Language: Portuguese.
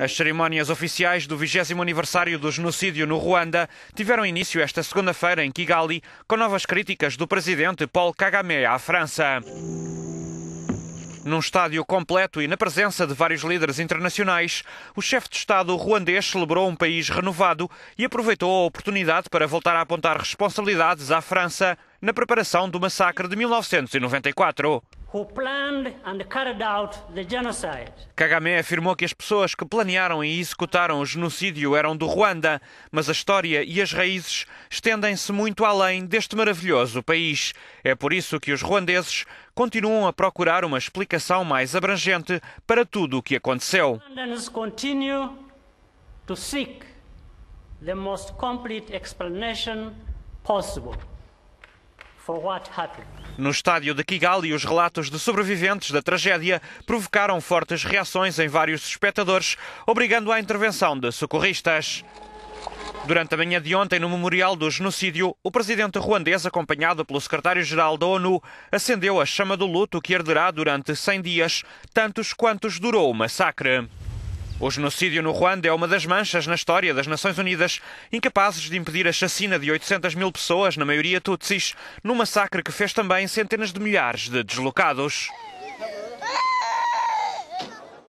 As cerimónias oficiais do 20 aniversário do genocídio no Ruanda tiveram início esta segunda-feira em Kigali, com novas críticas do presidente Paul Kagame à França. Num estádio completo e na presença de vários líderes internacionais, o chefe de Estado ruandês celebrou um país renovado e aproveitou a oportunidade para voltar a apontar responsabilidades à França na preparação do massacre de 1994. Kagame afirmou que as pessoas que planearam e executaram o genocídio eram do Ruanda, mas a história e as raízes estendem-se muito além deste maravilhoso país. É por isso que os ruandeses continuam a procurar uma explicação mais abrangente para tudo o que aconteceu. To no estádio de Kigali, os relatos de sobreviventes da tragédia provocaram fortes reações em vários espectadores, obrigando à intervenção de socorristas. Durante a manhã de ontem, no memorial do genocídio, o presidente ruandês, acompanhado pelo secretário-geral da ONU, acendeu a chama do luto que arderá durante 100 dias, tantos quantos durou o massacre. O genocídio no Ruanda é uma das manchas na história das Nações Unidas, incapazes de impedir a chacina de 800 mil pessoas, na maioria tutsis, num massacre que fez também centenas de milhares de deslocados.